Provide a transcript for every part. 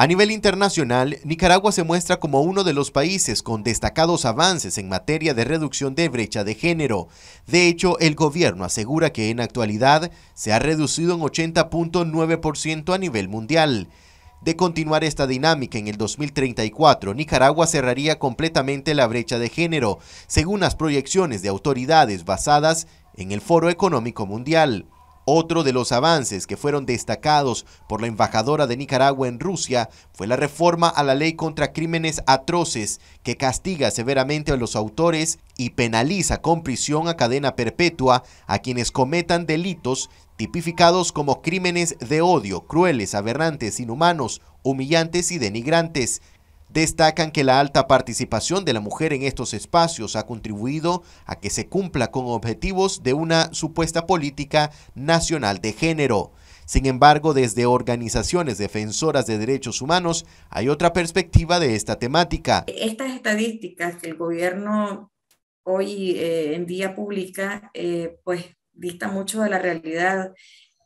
A nivel internacional, Nicaragua se muestra como uno de los países con destacados avances en materia de reducción de brecha de género. De hecho, el gobierno asegura que en actualidad se ha reducido en 80.9% a nivel mundial. De continuar esta dinámica en el 2034, Nicaragua cerraría completamente la brecha de género, según las proyecciones de autoridades basadas en el Foro Económico Mundial. Otro de los avances que fueron destacados por la embajadora de Nicaragua en Rusia fue la reforma a la ley contra crímenes atroces que castiga severamente a los autores y penaliza con prisión a cadena perpetua a quienes cometan delitos tipificados como crímenes de odio, crueles, aberrantes, inhumanos, humillantes y denigrantes, Destacan que la alta participación de la mujer en estos espacios ha contribuido a que se cumpla con objetivos de una supuesta política nacional de género. Sin embargo, desde organizaciones defensoras de derechos humanos hay otra perspectiva de esta temática. Estas estadísticas que el gobierno hoy eh, en día pública, eh, pues dista mucho de la realidad.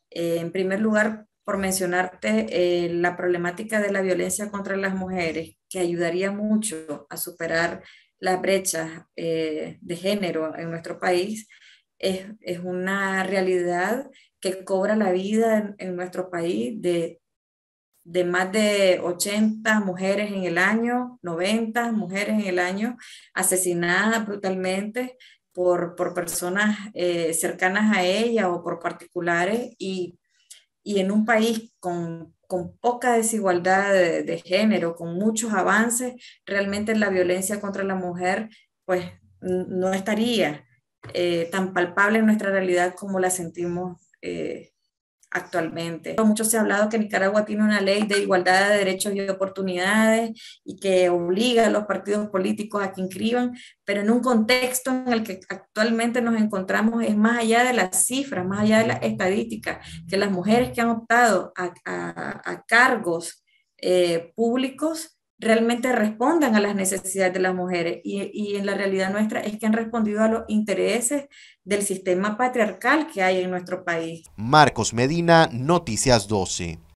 Eh, en primer lugar, por mencionarte eh, la problemática de la violencia contra las mujeres, que ayudaría mucho a superar las brechas eh, de género en nuestro país, es, una realidad que cobra la vida en, nuestro país de, más de 80 mujeres en el año, 90 mujeres en el año, asesinadas brutalmente por, por personas eh, cercanas a ella o por particulares y y en un país con, poca desigualdad de, género, con muchos avances, realmente la violencia contra la mujer pues no estaría eh, tan palpable en nuestra realidad como la sentimos eh, actualmente. Mucho se ha hablado que Nicaragua tiene una ley de igualdad de derechos y oportunidades y que obliga a los partidos políticos a que inscriban, pero en un contexto en el que actualmente nos encontramos es más allá de las cifras, más allá de las estadísticas, que las mujeres que han optado a, cargos eh, públicos realmente respondan a las necesidades de las mujeres. Y, en la realidad nuestra es que han respondido a los intereses del sistema patriarcal que hay en nuestro país. Marcos Medina, Noticias 12.